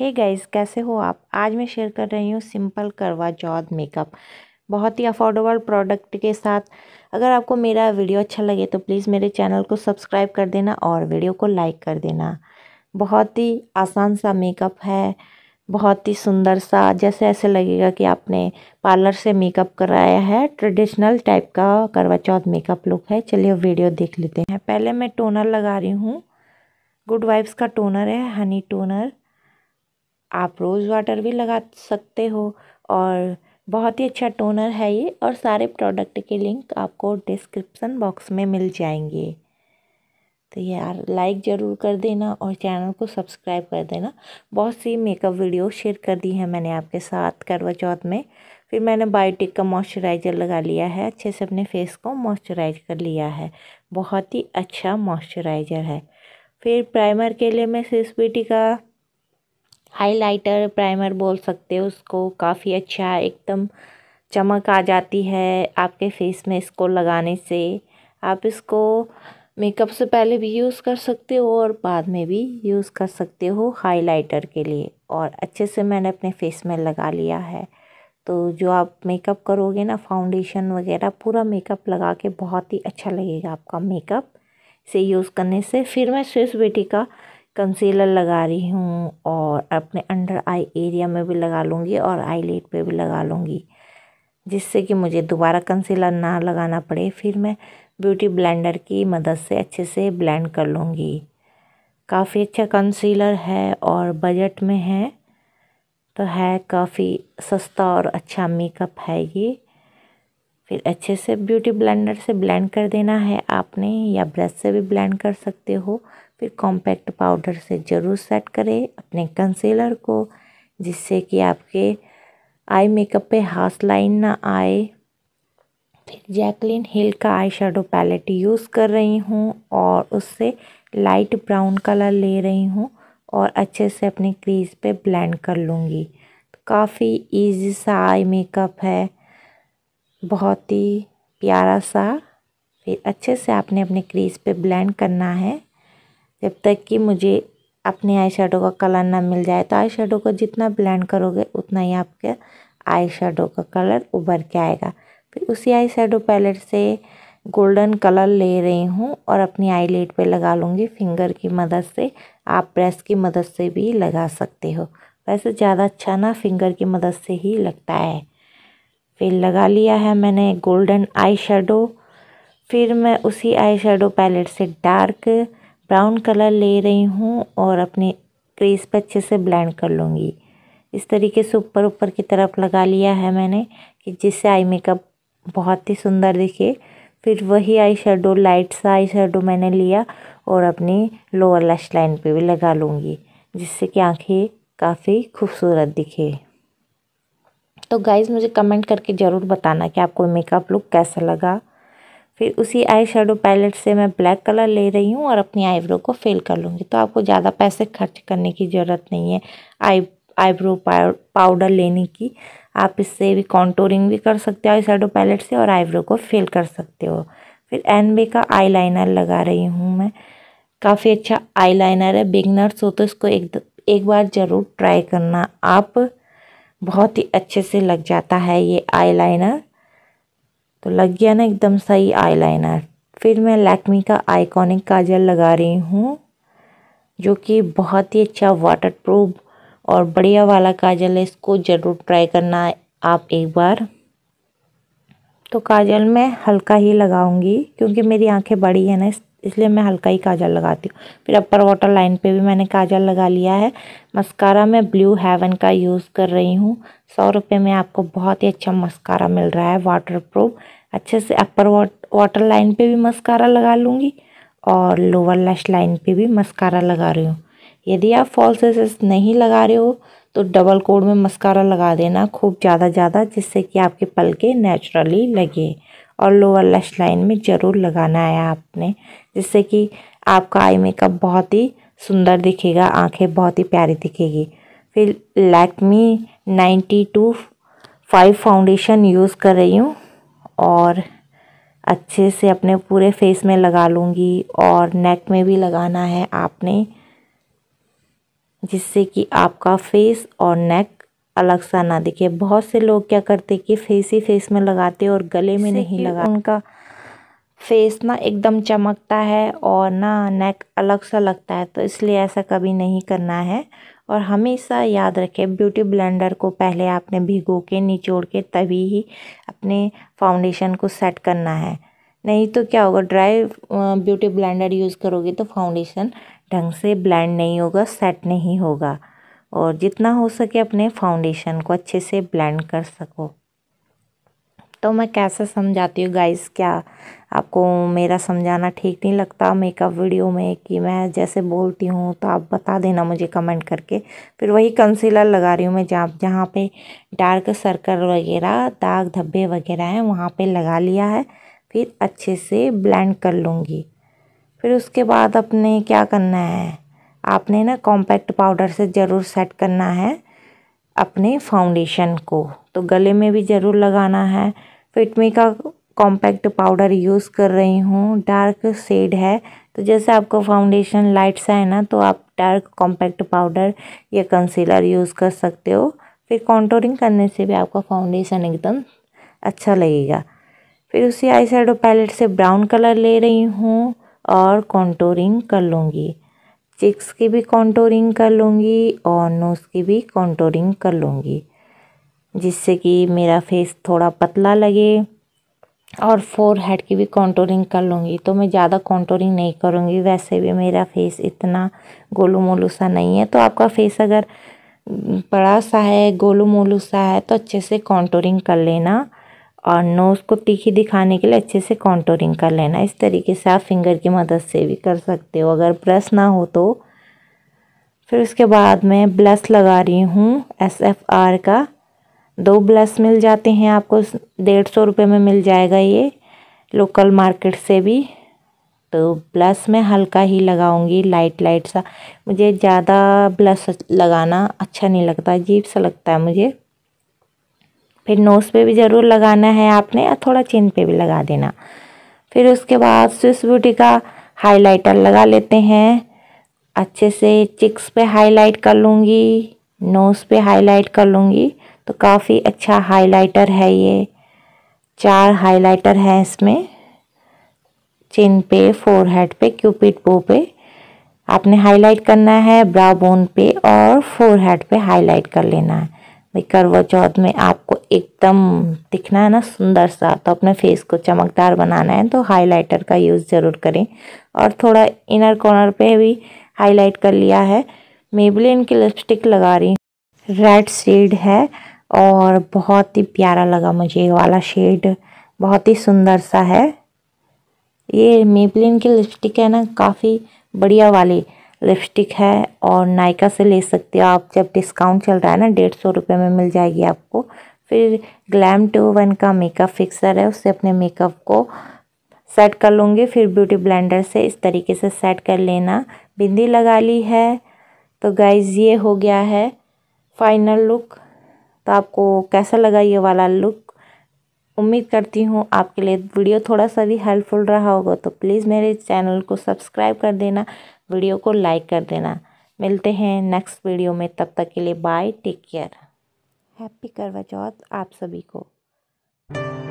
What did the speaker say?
hey guys कैसे हो आप आज मैं शेयर कर रही हूँ सिंपल करवा चौथ मेकअप बहुत ही अफोर्डेबल प्रोडक्ट के साथ अगर आपको मेरा वीडियो अच्छा लगे तो प्लीज़ मेरे चैनल को सब्सक्राइब कर देना और वीडियो को लाइक कर देना बहुत ही आसान सा मेकअप है बहुत ही सुंदर सा जैसे ऐसे लगेगा कि आपने पार्लर से मेकअप कराया है ट्रेडिशनल टाइप का करवा चौथ मेकअप लुक है चलिए वीडियो देख लेते हैं पहले मैं टोनर लगा रही हूँ गुड वाइब्स का टोनर है हनी टोनर आप रोज़ वाटर भी लगा सकते हो और बहुत ही अच्छा टोनर है ये और सारे प्रोडक्ट के लिंक आपको डिस्क्रिप्सन बॉक्स में मिल जाएंगे तो यार लाइक ज़रूर कर देना और चैनल को सब्सक्राइब कर देना बहुत सी मेकअप वीडियो शेयर कर दी है मैंने आपके साथ करवा चौथ में फिर मैंने बायोटिक का मॉइस्चराइज़र लगा लिया है अच्छे से अपने फेस को मॉइस्चराइज कर लिया है बहुत ही अच्छा मॉइस्चराइज़र है फिर प्राइमर के लिए मैं सिस का हाइलाइटर प्राइमर बोल सकते हो उसको काफ़ी अच्छा एकदम चमक आ जाती है आपके फेस में इसको लगाने से आप इसको मेकअप से पहले भी यूज़ कर सकते हो और बाद में भी यूज़ कर सकते हो हाइलाइटर के लिए और अच्छे से मैंने अपने फेस में लगा लिया है तो जो आप मेकअप करोगे ना फाउंडेशन वगैरह पूरा मेकअप लगा के बहुत ही अच्छा लगेगा आपका मेकअप से यूज़ करने से फिर मैं स्विस बेटी का कंसीलर लगा रही हूँ और अपने अंडर आई एरिया में भी लगा लूँगी और आई लेट पर भी लगा लूँगी जिससे कि मुझे दोबारा कंसीलर ना लगाना पड़े फिर मैं ब्यूटी ब्लेंडर की मदद से अच्छे से ब्लेंड कर लूँगी काफ़ी अच्छा कंसीलर है और बजट में है तो है काफ़ी सस्ता और अच्छा मेकअप है ये फिर अच्छे से ब्यूटी ब्लेंडर से ब्लेंड कर देना है आपने या ब्रश से भी ब्लेंड कर सकते हो फिर कॉम्पैक्ट पाउडर से ज़रूर सेट करें अपने कंसीलर को जिससे कि आपके आई मेकअप पे हाथ लाइन ना आए फिर जैकलिन हिल का आई शेडो पैलेट यूज़ कर रही हूँ और उससे लाइट ब्राउन कलर ले रही हूँ और अच्छे से अपने क्रीज पे ब्लेंड कर लूँगी तो काफ़ी इजी सा आई मेकअप है बहुत ही प्यारा सा फिर अच्छे से आपने अपने क्रीज पे ब्लेंड करना है जब तक कि मुझे अपने आई शेडो का कलर ना मिल जाए तो आई शेडो को जितना ब्लेंड करोगे उतना ही आपके आई शेडो का कलर उभर के आएगा फिर उसी आई शेडो पैलेट से गोल्डन कलर ले रही हूँ और अपनी आई लेट पर लगा लूँगी फिंगर की मदद से आप प्रेस की मदद से भी लगा सकते हो वैसे ज़्यादा अच्छा ना फिंगर की मदद से ही लगता है फिर लगा लिया है मैंने गोल्डन आई शेडो फिर मैं उसी आई शेडो पैलेट से डार्क ब्राउन कलर ले रही हूँ और अपने क्रीज पर अच्छे से ब्लेंड कर लूँगी इस तरीके से ऊपर ऊपर की तरफ लगा लिया है मैंने कि जिससे आई मेकअप बहुत ही सुंदर दिखे फिर वही आई शेडो लाइट सा आई शेडो मैंने लिया और अपनी लोअर लैश लाइन पे भी लगा लूँगी जिससे कि आँखें काफ़ी खूबसूरत दिखे तो गाइज़ मुझे कमेंट करके ज़रूर बताना कि आपको मेकअप लुक कैसा लगा फिर उसी आई शेडो पैलेट से मैं ब्लैक कलर ले रही हूँ और अपनी आईब्रो को फिल कर लूँगी तो आपको ज़्यादा पैसे खर्च करने की ज़रूरत नहीं है आई आईब्रो पाउडर लेने की आप इससे भी कॉन्टोरिंग भी कर सकते हो आई शेडो पैलेट से और आईब्रो को फिल कर सकते हो फिर एन बे का आईलाइनर लगा रही हूँ मैं काफ़ी अच्छा आईलाइनर है बिगनर्स हो तो इसको एक एक बार ज़रूर ट्राई करना आप बहुत ही अच्छे से लग जाता है ये आईलाइनर तो लग गया ना एकदम सही आईलाइनर फिर मैं लैक्मी का आइकॉनिक काजल लगा रही हूँ जो कि बहुत ही अच्छा वाटर प्रूफ और बढ़िया वाला काजल है इसको ज़रूर ट्राई करना आप एक बार तो काजल मैं हल्का ही लगाऊंगी क्योंकि मेरी आंखें बड़ी है ना इस इसलिए मैं हल्का ही काजल लगाती हूँ फिर अपर वाटर लाइन पे भी मैंने काजल लगा लिया है मस्कारा मैं ब्लू हेवन का यूज़ कर रही हूँ सौ रुपये में आपको बहुत ही अच्छा मस्कारा मिल रहा है वाटर प्रूफ अच्छे से अपर वाटर लाइन पे भी मस्कारा लगा लूँगी और लोअर लैश लाइन पे भी मस्कारा लगा रही हूँ यदि आप फॉल्स एसेस नहीं लगा रहे हो तो डबल कोड में मस्कारा लगा देना खूब ज़्यादा ज़्यादा जिससे कि आपके पल के नेचुरली लगे और लोअर लश लाइन में ज़रूर लगाना है आपने जिससे कि आपका आई मेकअप बहुत ही सुंदर दिखेगा आंखें बहुत ही प्यारी दिखेगी फिर Lakme ninety to five foundation use कर रही हूँ और अच्छे से अपने पूरे फेस में लगा लूँगी और नेक में भी लगाना है आपने जिससे कि आपका फेस और नेक अलग सा ना दिखे बहुत से लोग क्या करते कि फेस ही फेस में लगाते और गले में नहीं लगा उनका फेस ना एकदम चमकता है और ना नेक अलग सा लगता है तो इसलिए ऐसा कभी नहीं करना है और हमेशा याद रखें ब्यूटी ब्लेंडर को पहले आपने भिगो के निचोड़ के तभी ही अपने फाउंडेशन को सेट करना है नहीं तो क्या होगा ड्राई ब्यूटी ब्लेंडर यूज़ करोगे तो फाउंडेशन ढंग से ब्लेंड नहीं होगा सेट नहीं होगा और जितना हो सके अपने फाउंडेशन को अच्छे से ब्लेंड कर सको तो मैं कैसे समझाती हूँ गाइस क्या आपको मेरा समझाना ठीक नहीं लगता मेकअप वीडियो में कि मैं जैसे बोलती हूँ तो आप बता देना मुझे कमेंट करके फिर वही कंसीलर लगा रही हूँ मैं जहाँ जहाँ पे डार्क सर्कल वगैरह दाग धब्बे वगैरह हैं वहाँ पे लगा लिया है फिर अच्छे से ब्लेंड कर लूँगी फिर उसके बाद अपने क्या करना है आपने ना कॉम्पैक्ट पाउडर से ज़रूर सेट करना है अपने फाउंडेशन को तो गले में भी ज़रूर लगाना है फिटमी का कॉम्पैक्ट पाउडर यूज़ कर रही हूँ डार्क सेड है तो जैसे आपको फाउंडेशन लाइट सा है ना तो आप डार्क कॉम्पैक्ट पाउडर या कंसीलर यूज़ कर सकते हो फिर कॉन्टोरिंग करने से भी आपका फाउंडेशन एकदम अच्छा लगेगा फिर उसी आई पैलेट से ब्राउन कलर ले रही हूँ और कॉन्टोरिंग कर लूँगी चिक्स की भी कॉन्टोरिंग कर लूँगी और नोज़ की भी कॉन्टोरिंग कर लूँगी जिससे कि मेरा फेस थोड़ा पतला लगे और फोर हेड की भी कॉन्टोरिंग कर लूँगी तो मैं ज़्यादा कॉन्टोरिंग नहीं करूँगी वैसे भी मेरा फेस इतना गोलू मोलू सा नहीं है तो आपका फेस अगर बड़ा सा है गोलू मोलू सा है तो अच्छे से कॉन्टोरिंग कर लेना और नोज़ को तीखी दिखाने के लिए अच्छे से कॉन्टोरिंग कर लेना इस तरीके से आप फिंगर की मदद से भी कर सकते हो अगर ब्रश ना हो तो फिर उसके बाद मैं ब्लश लगा रही हूँ एस एफ आर का दो ब्लश मिल जाते हैं आपको डेढ़ सौ रुपये में मिल जाएगा ये लोकल मार्केट से भी तो ब्लश मैं हल्का ही लगाऊंगी लाइट लाइट सा मुझे ज़्यादा ब्लश लगाना अच्छा नहीं लगता अजीब सा लगता है मुझे फिर नोज़ पे भी ज़रूर लगाना है आपने या थोड़ा चिन पे भी लगा देना फिर उसके बाद स्विस ब्यूटी का हाइलाइटर लगा लेते हैं अच्छे से चिक्स पे हाईलाइट कर लूँगी नोज़ पे हाईलाइट कर लूँगी तो काफ़ी अच्छा हाइलाइटर है ये चार हाइलाइटर हैं इसमें चिन पे फोर हेड पे क्यूपिड बो पे आपने हाईलाइट करना है ब्राउ बोन पे और फोर हेड पे हाईलाइट कर लेना है भाई करवा चौथ में आपको एकदम दिखना है ना सुंदर सा तो अपने फेस को चमकदार बनाना है तो हाइलाइटर का यूज़ ज़रूर करें और थोड़ा इनर कॉर्नर पे भी हाईलाइट कर लिया है मेबलिन की लिपस्टिक लगा रही रेड शेड है और बहुत ही प्यारा लगा मुझे ये वाला शेड बहुत ही सुंदर सा है ये मेबलिन की लिपस्टिक है ना काफ़ी बढ़िया वाली लिपस्टिक है और नायका से ले सकते हो आप जब डिस्काउंट चल रहा है ना डेढ़ सौ रुपये में मिल जाएगी आपको फिर ग्लैम टू वन का मेकअप फिक्सर है उससे अपने मेकअप को सेट कर लूँगी फिर ब्यूटी ब्लेंडर से इस तरीके से सेट कर लेना बिंदी लगा ली है तो गाइज़ ये हो गया है फाइनल लुक तो आपको कैसा लगा ये वाला लुक उम्मीद करती हूँ आपके लिए वीडियो थोड़ा सा भी हेल्पफुल रहा होगा तो प्लीज़ मेरे चैनल को सब्सक्राइब कर देना वीडियो को लाइक कर देना मिलते हैं नेक्स्ट वीडियो में तब तक के लिए बाय टेक केयर हैप्पी करवा चौथ आप सभी को